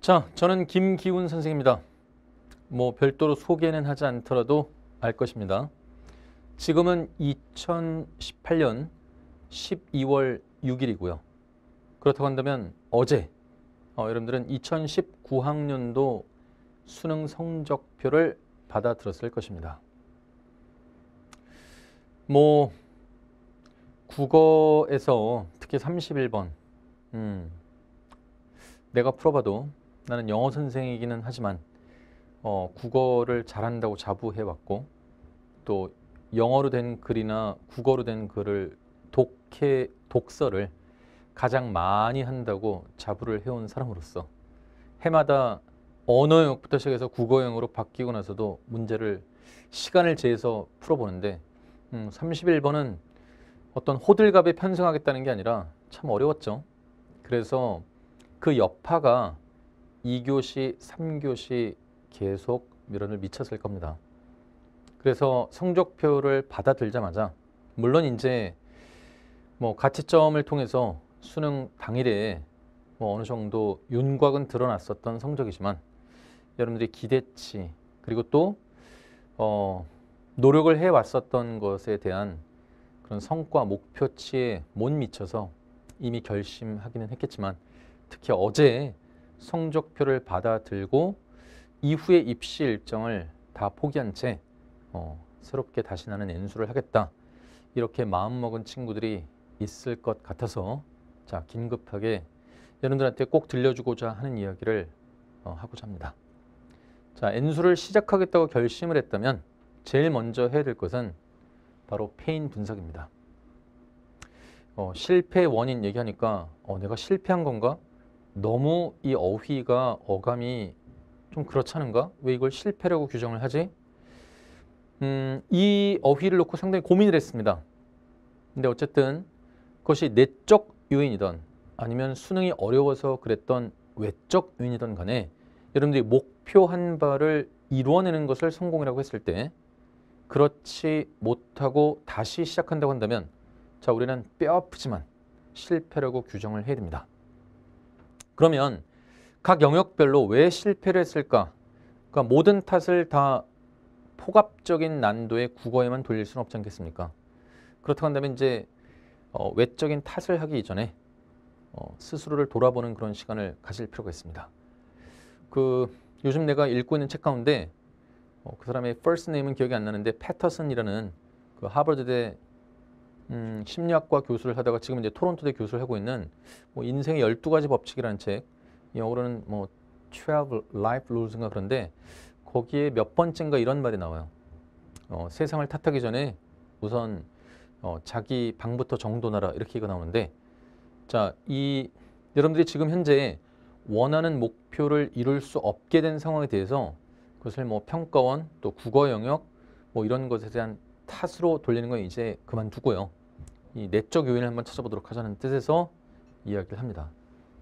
자, 저는 김기훈 선생입니다. 뭐 별도로 소개는 하지 않더라도 알 것입니다. 지금은 2018년 12월 6일이고요. 그렇다고 한다면 어제 어, 여러분들은 2019학년도 수능 성적표를 받아들었을 것입니다. 뭐 국어에서 특히 31번 음, 내가 풀어봐도 나는 영어 선생이기는 하지만 어, 국어를 잘한다고 자부해왔고 또 영어로 된 글이나 국어로 된 글을 독해 독서를 가장 많이 한다고 자부를 해온 사람으로서 해마다 언어 영역부터 시작해서 국어 영역으로 바뀌고 나서도 문제를 시간을 재해서 풀어보는데 음, 31번은 어떤 호들갑에 편승하겠다는 게 아니라 참 어려웠죠. 그래서 그 여파가 2교시, 3교시 계속 미련을 미쳤을 겁니다. 그래서 성적표를 받아들자마자 물론 이제 뭐 가치점을 통해서 수능 당일에 뭐 어느 정도 윤곽은 드러났었던 성적이지만 여러분들이 기대치 그리고 또 어, 노력을 해왔었던 것에 대한 그런 성과 목표치에 못 미쳐서 이미 결심하기는 했겠지만 특히 어제 성적표를 받아들고 이후에 입시 일정을 다 포기한 채 어, 새롭게 다시 나는 인수를 하겠다 이렇게 마음먹은 친구들이 있을 것 같아서 자 긴급하게 여러분들한테 꼭 들려주고자 하는 이야기를 어, 하고자 합니다. 자, 엔수를 시작하겠다고 결심을 했다면 제일 먼저 해야 될 것은 바로 페인 분석입니다. 어, 실패 원인 얘기하니까 어, 내가 실패한 건가? 너무 이 어휘가 어감이 좀 그렇잖은가? 왜 이걸 실패라고 규정을 하지? 음, 이 어휘를 놓고 상당히 고민을 했습니다. 근데 어쨌든 그것이 내적 요인이던 아니면 수능이 어려워서 그랬던 외적 요인이던 간에 여러분들이 목표한 바를 이루어내는 것을 성공이라고 했을 때 그렇지 못하고 다시 시작한다고 한다면 자 우리는 뼈 아프지만 실패라고 규정을 해야 됩니다. 그러면 각 영역별로 왜 실패를 했을까? 그러니까 모든 탓을 다 포괄적인 난도의 국어에만 돌릴 수는 없지 않겠습니까? 그렇다고 한다면 이제 어, 외적인 탓을 하기 이전에 어, 스스로를 돌아보는 그런 시간을 가질 필요가 있습니다. 그 요즘 내가 읽고 있는 책 가운데 어, 그 사람의 first name은 기억이 안 나는데 패터슨이라는 그 하버드대 음, 심리학과 교수를 하다가 지금 이제 토론토대 교수를 하고 있는 뭐 인생의 12가지 법칙이라는 책 영어로는 뭐12 life rules인가 그런데 거기에 몇 번째인가 이런 말이 나와요. 어, 세상을 탓하기 전에 우선 어, 자기 방부터 정돈하라 이렇게 얘기가 나오는데 자, 이 여러분들이 지금 현재 원하는 목표를 이룰 수 없게 된 상황에 대해서 그것을 뭐 평가원 또 국어 영역 뭐 이런 것에 대한 탓으로 돌리는 건 이제 그만두고요. 이 내적 요인을 한번 찾아보도록 하자는 뜻에서 이야기를 합니다.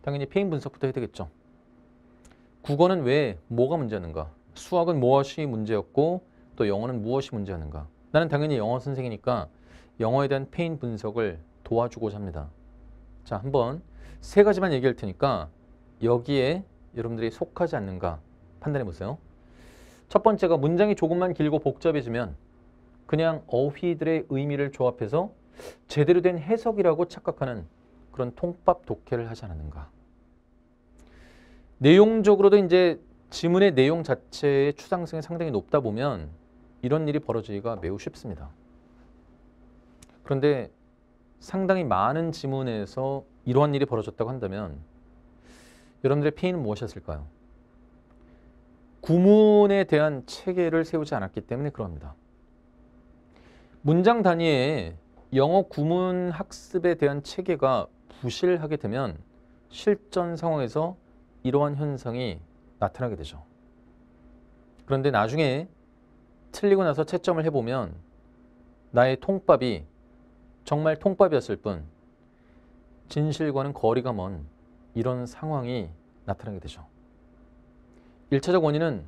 당연히 페인 분석부터 해야 되겠죠. 국어는 왜 뭐가 문제하는가? 수학은 무엇이 문제였고 또 영어는 무엇이 문제였는가 나는 당연히 영어 선생이니까 영어에 대한 페인 분석을 도와주고자 합니다. 자, 한번 세 가지만 얘기할 테니까 여기에 여러분들이 속하지 않는가 판단해 보세요. 첫 번째가 문장이 조금만 길고 복잡해지면 그냥 어휘들의 의미를 조합해서 제대로 된 해석이라고 착각하는 그런 통밥 독해를 하지 않았는가. 내용적으로도 이제 지문의 내용 자체의 추상성이 상당히 높다 보면 이런 일이 벌어지기가 매우 쉽습니다. 그런데 상당히 많은 지문에서 이러한 일이 벌어졌다고 한다면 여러분들의 피해는 무엇이었을까요? 구문에 대한 체계를 세우지 않았기 때문에 그럽니다. 문장 단위에 영어 구문 학습에 대한 체계가 부실하게 되면 실전 상황에서 이러한 현상이 나타나게 되죠. 그런데 나중에 틀리고 나서 채점을 해보면 나의 통밥이 정말 통밥이었을 뿐 진실과는 거리가 먼 이런 상황이 나타나게 되죠. 1차적 원인은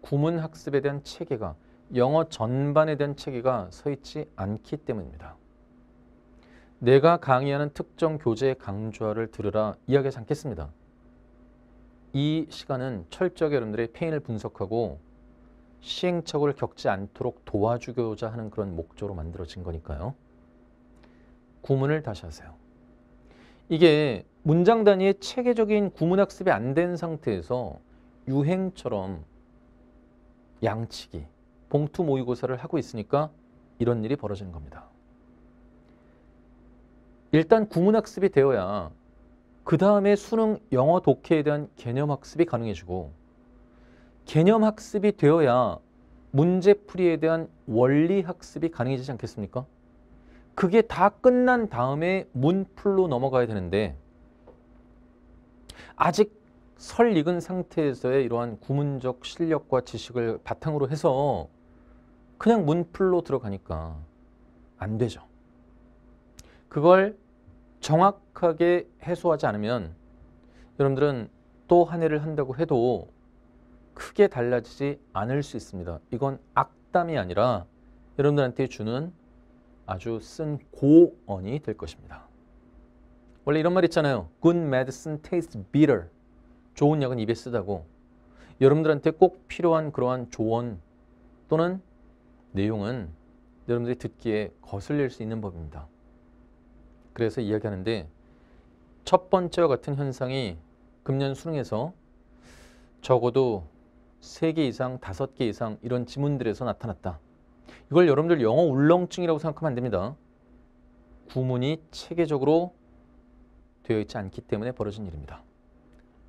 구문 학습에 대한 체계가 영어 전반에 대한 체계가 서 있지 않기 때문입니다. 내가 강의하는 특정 교재의 강좌를 들으라 이야기하지 않겠습니다. 이 시간은 철저하게 여러분들의 페인을 분석하고 시행착오를 겪지 않도록 도와주고자 하는 그런 목적으로 만들어진 거니까요. 구문을 다시 하세요. 이게 문장 단위의 체계적인 구문 학습이 안 된 상태에서 유행처럼 양치기, 봉투 모의고사를 하고 있으니까 이런 일이 벌어지는 겁니다. 일단 구문학습이 되어야 그 다음에 수능 영어 독해에 대한 개념학습이 가능해지고 개념학습이 되어야 문제풀이에 대한 원리학습이 가능해지지 않겠습니까? 그게 다 끝난 다음에 문풀로 넘어가야 되는데 아직 설 익은 상태에서의 이러한 구문적 실력과 지식을 바탕으로 해서 그냥 문풀로 들어가니까 안 되죠. 그걸 정확하게 해소하지 않으면 여러분들은 또 한 해를 한다고 해도 크게 달라지지 않을 수 있습니다. 이건 악담이 아니라 여러분들한테 주는 아주 쓴 고언이 될 것입니다. 원래 이런 말 있잖아요. Good medicine tastes bitter. 좋은 약은 입에 쓰다고. 여러분들한테 꼭 필요한 그러한 조언 또는 내용은 여러분들이 듣기에 거슬릴 수 있는 법입니다. 그래서 이야기하는데 첫 번째와 같은 현상이 금년 수능에서 적어도 3개 이상, 5개 이상 이런 지문들에서 나타났다. 이걸 여러분들 영어 울렁증이라고 생각하면 안 됩니다. 구문이 체계적으로 되어 있지 않기 때문에 벌어진 일입니다.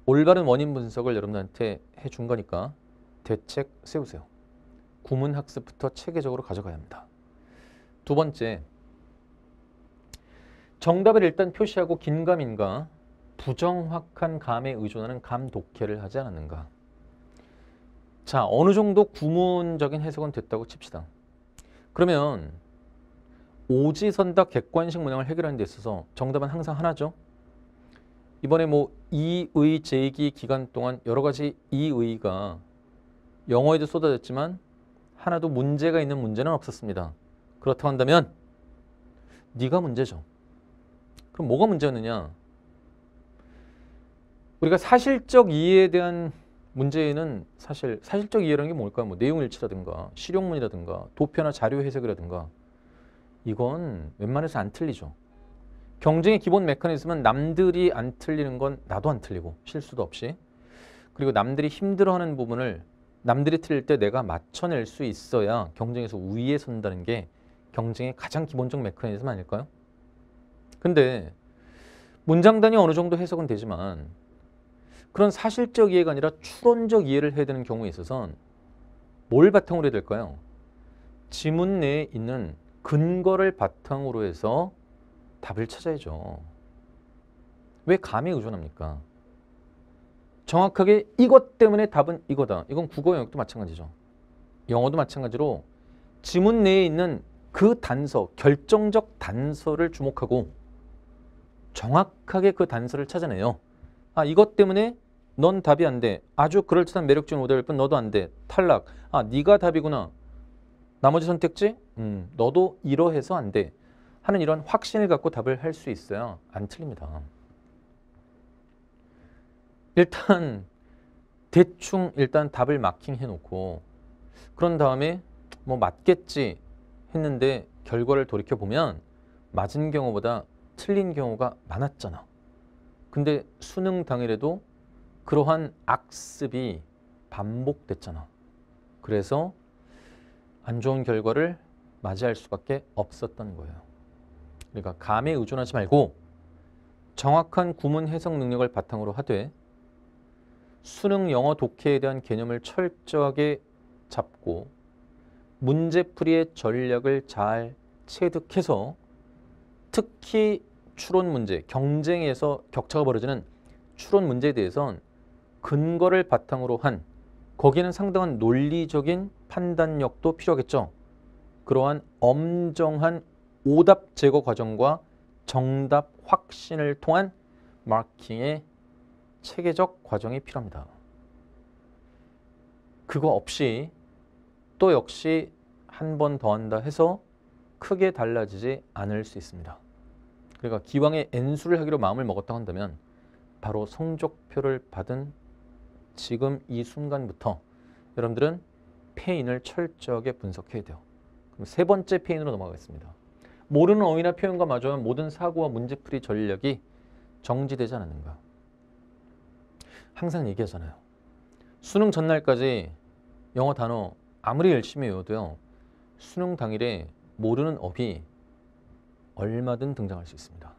올바른 원인 분석을 여러분들한테 해준 거니까 대책 세우세요. 구문 학습부터 체계적으로 가져가야 합니다. 두 번째, 정답을 일단 표시하고 긴감인가 부정확한 감에 의존하는 감독해를 하지 않았는가. 자, 어느 정도 구문적인 해석은 됐다고 칩시다. 그러면 오지선다 객관식 문항을 해결하는 데 있어서 정답은 항상 하나죠. 이번에 뭐 이의 제기 기간 동안 여러 가지 이의가 영어에도 쏟아졌지만 하나도 문제가 있는 문제는 없었습니다. 그렇다고 한다면 네가 문제죠. 그럼 뭐가 문제였느냐? 우리가 사실적 이해에 대한 문제는 사실 사실적 이해라는 게 뭘까? 뭐 내용 일치라든가 실용문이라든가 도표나 자료 해석이라든가 이건 웬만해서 안 틀리죠. 경쟁의 기본 메커니즘은 남들이 안 틀리는 건 나도 안 틀리고 실수도 없이 그리고 남들이 힘들어하는 부분을 남들이 틀릴 때 내가 맞춰낼 수 있어야 경쟁에서 우위에 선다는 게 경쟁의 가장 기본적 메커니즘 아닐까요? 근데 문장단이 어느 정도 해석은 되지만 그런 사실적 이해가 아니라 추론적 이해를 해야 되는 경우에 있어서는 뭘 바탕으로 해야 될까요? 지문 내에 있는 근거를 바탕으로 해서 답을 찾아야죠. 왜 감에 의존합니까? 정확하게 이것 때문에 답은 이거다. 이건 국어 영역도 마찬가지죠. 영어도 마찬가지로 지문 내에 있는 그 단서, 결정적 단서를 주목하고 정확하게 그 단서를 찾아내요. 아 이것 때문에 넌 답이 안 돼. 아주 그럴듯한 매력적인 오답일 뿐 너도 안 돼. 탈락. 아 네가 답이구나. 나머지 선택지? 음 너도 이러해서 안 돼. 하는 이런 확신을 갖고 답을 할 수있어요안 틀립니다. 일단 대충 일단 답을 마킹 해놓고 그런 다음에 뭐 맞겠지 했는데 결과를 돌이켜보면 맞은 경우보다 틀린 경우가 많았잖아. 근데 수능 당일에도 그러한 악습이 반복됐잖아. 그래서 안 좋은 결과를 맞이할 수밖에 없었던 거예요. 그러니까 감에 의존하지 말고 정확한 구문 해석 능력을 바탕으로 하되 수능 영어 독해에 대한 개념을 철저하게 잡고 문제풀이의 전략을 잘 체득해서 특히 추론 문제, 경쟁에서 격차가 벌어지는 추론 문제에 대해선 근거를 바탕으로 한 거기에는 상당한 논리적인 판단력도 필요하겠죠. 그러한 엄정한 오답 제거 과정과 정답 확신을 통한 마킹의 체계적 과정이 필요합니다. 그거 없이 또 역시 한 번 더 한다 해서 크게 달라지지 않을 수 있습니다. 그러니까 기왕에 N수를 하기로 마음을 먹었다 고 한다면 바로 성적표를 받은 지금 이 순간부터 여러분들은 페인을 철저하게 분석해야 돼요. 그럼 세 번째 페인으로 넘어가겠습니다. 모르는 어휘나 표현과 마주하면 모든 사고와 문제풀이 전략이 정지되지 않았는가. 항상 얘기하잖아요. 수능 전날까지 영어 단어 아무리 열심히 외워도요. 수능 당일에 모르는 어휘, 얼마든 등장할 수 있습니다.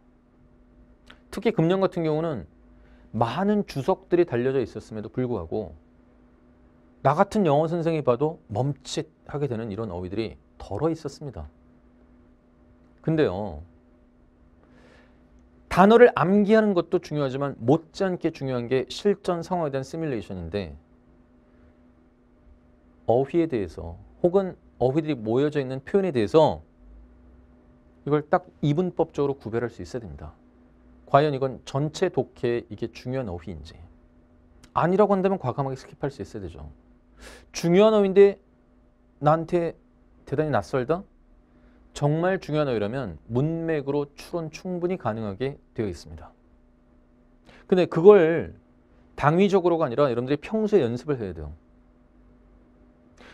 특히 금년 같은 경우는 많은 주석들이 달려져 있었음에도 불구하고 나 같은 영어 선생이 봐도 멈칫하게 되는 이런 어휘들이 덜어 있었습니다. 근데요. 단어를 암기하는 것도 중요하지만 못지않게 중요한 게 실전 상황에 대한 시뮬레이션인데 어휘에 대해서 혹은 어휘들이 모여져 있는 표현에 대해서 이걸 딱 이분법적으로 구별할 수 있어야 됩니다. 과연 이건 전체 독해의 이게 중요한 어휘인지 아니라고 한다면 과감하게 스킵할 수 있어야 되죠. 중요한 어휘인데 나한테 대단히 낯설다? 정말 중요한 어휘라면 문맥으로 추론 충분히 가능하게 되어 있습니다. 근데 그걸 당위적으로가 아니라 여러분들이 평소에 연습을 해야 돼요.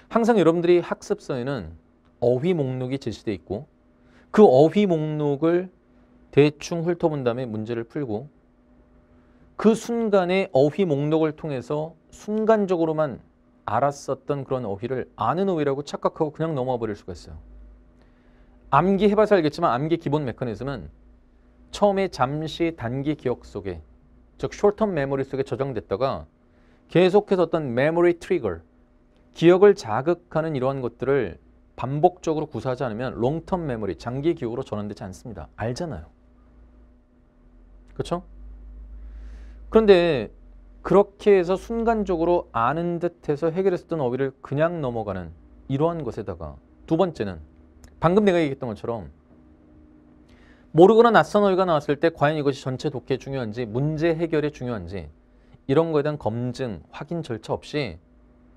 항상 여러분들이 학습서에는 어휘 목록이 제시되어 있고 그 어휘 목록을 대충 훑어본 다음에 문제를 풀고 그 순간의 어휘 목록을 통해서 순간적으로만 알았었던 그런 어휘를 아는 어휘라고 착각하고 그냥 넘어와 버릴 수가 있어요. 암기 해봐서 알겠지만 암기 기본 메커니즘은 처음에 잠시 단기 기억 속에 즉 숄텀 메모리 속에 저장됐다가 계속해서 어떤 메모리 트리거 기억을 자극하는 이러한 것들을 반복적으로 구사하지 않으면 롱텀 메모리, 장기 기억으로 전환되지 않습니다. 알잖아요. 그렇죠? 그런데 그렇게 해서 순간적으로 아는 듯해서 해결했었던 어휘를 그냥 넘어가는 이러한 것에다가 두 번째는 방금 내가 얘기했던 것처럼 모르거나 낯선 어휘가 나왔을 때 과연 이것이 전체 독해 중요한지 문제 해결에 중요한지 이런 거에 대한 검증, 확인 절차 없이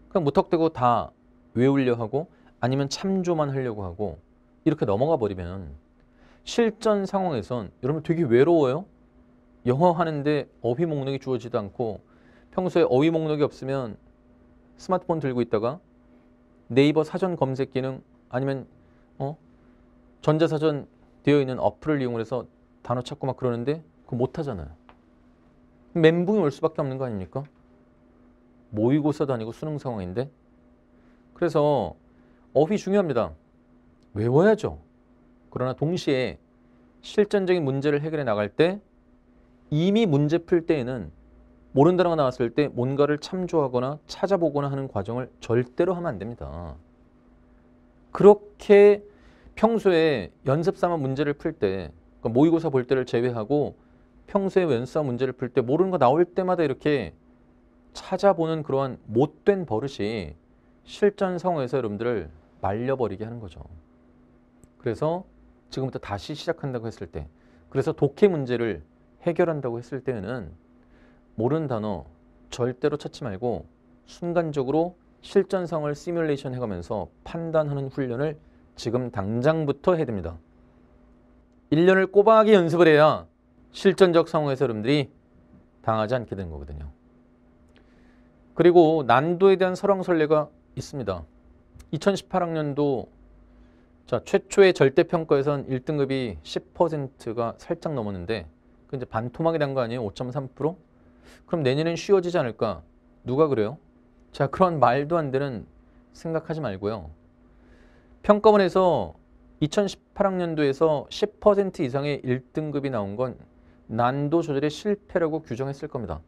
그냥 무턱대고 다 외우려 하고 아니면 참조만 하려고 하고 이렇게 넘어가 버리면 실전 상황에선 여러분 되게 외로워요. 영어 하는데 어휘 목록이 주어지도 않고 평소에 어휘 목록이 없으면 스마트폰 들고 있다가 네이버 사전 검색 기능 아니면 어? 전자사전 되어 있는 어플을 이용해서 단어 찾고 막 그러는데 그거 못하잖아요. 멘붕이 올 수밖에 없는 거 아닙니까? 모의고사도 아니고 수능 상황인데 그래서 어휘 중요합니다. 외워야죠. 그러나 동시에 실전적인 문제를 해결해 나갈 때 이미 문제 풀 때에는 모른 단어가 나왔을 때 뭔가를 참조하거나 찾아보거나 하는 과정을 절대로 하면 안 됩니다. 그렇게 평소에 연습 삼아 문제를 풀 때, 그러니까 모의고사 볼 때를 제외하고 평소에 연습 삼아 문제를 풀 때 모르는 거 나올 때마다 이렇게 찾아보는 그러한 못된 버릇이 실전 상황에서 여러분들을 말려버리게 하는 거죠. 그래서 지금부터 다시 시작한다고 했을 때 그래서 독해 문제를 해결한다고 했을 때는 에 모르는 단어 절대로 찾지 말고 순간적으로 실전성을 시뮬레이션 해가면서 판단하는 훈련을 지금 당장부터 해야 됩니다. 1년을 꼬박이 연습을 해야 실전적 상황에서 여러분들이 당하지 않게 되는 거거든요. 그리고 난도에 대한 설왕설래가 있습니다. 2018학년도 자 최초의 절대평가에선 1등급이 10%가 살짝 넘었는데 그이 반토막이 된 거 아니에요? 5.3%? 그럼 내년엔 쉬워지지 않을까? 누가 그래요? 자 그런 말도 안 되는 생각하지 말고요. 평가원에서 2018학년도에서 10% 이상의 1등급이 나온 건 난도 조절의 실패라고 규정했을 겁니다.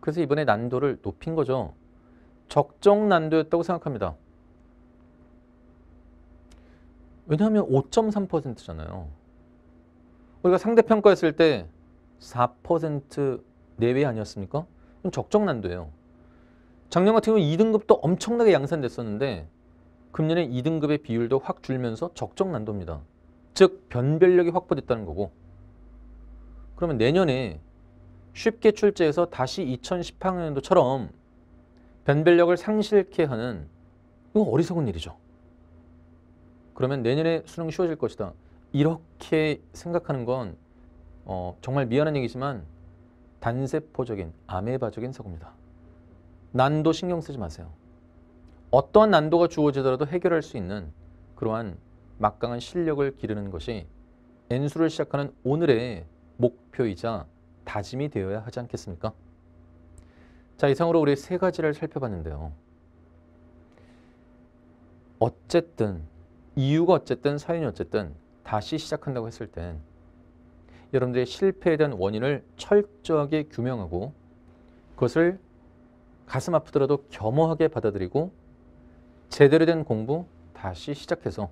그래서 이번에 난도를 높인 거죠. 적정 난도였다고 생각합니다. 왜냐하면 5.3%잖아요. 우리가 그러니까 상대평가했을 때 4% 내외 아니었습니까? 그럼 적정 난도예요. 작년 같은 경우 2등급도 엄청나게 양산됐었는데 금년에 2등급의 비율도 확 줄면서 적정 난도입니다. 즉 변별력이 확보됐다는 거고 그러면 내년에 쉽게 출제해서 다시 2018년도처럼 변별력을 상실케 하는 이거 어리석은 일이죠. 그러면 내년에 수능 쉬워질 것이다. 이렇게 생각하는 건 어, 정말 미안한 얘기지만 단세포적인 아메바적인 사고입니다. 난도 신경 쓰지 마세요. 어떠한 난도가 주어지더라도 해결할 수 있는 그러한 막강한 실력을 기르는 것이 N수를 시작하는 오늘의 목표이자 다짐이 되어야 하지 않겠습니까? 자 이상으로 우리 세 가지를 살펴봤는데요. 어쨌든 이유가 어쨌든 사연이 어쨌든 다시 시작한다고 했을 땐 여러분들의 실패에 대한 원인을 철저하게 규명하고 그것을 가슴 아프더라도 겸허하게 받아들이고 제대로 된 공부 다시 시작해서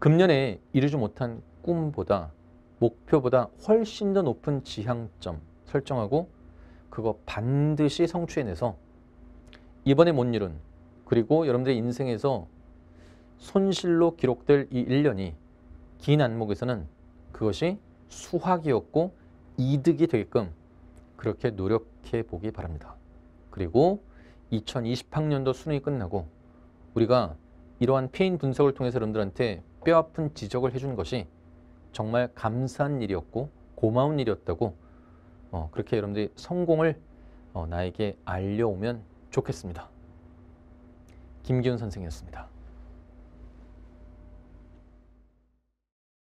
금년에 이루지 못한 꿈보다 목표보다 훨씬 더 높은 지향점 설정하고 그거 반드시 성취해내서 이번에 못 이룬 그리고 여러분들의 인생에서 손실로 기록될 이 1년이 긴 안목에서는 그것이 수확이었고 이득이 되게끔 그렇게 노력해 보기 바랍니다. 그리고 2020학년도 수능이 끝나고 우리가 이러한 페인 분석을 통해서 여러분들한테 뼈아픈 지적을 해준 것이 정말 감사한 일이었고 고마운 일이었다고 어, 그렇게 여러분들이 성공을 어, 나에게 알려오면 좋겠습니다. 김기훈 선생이었습니다.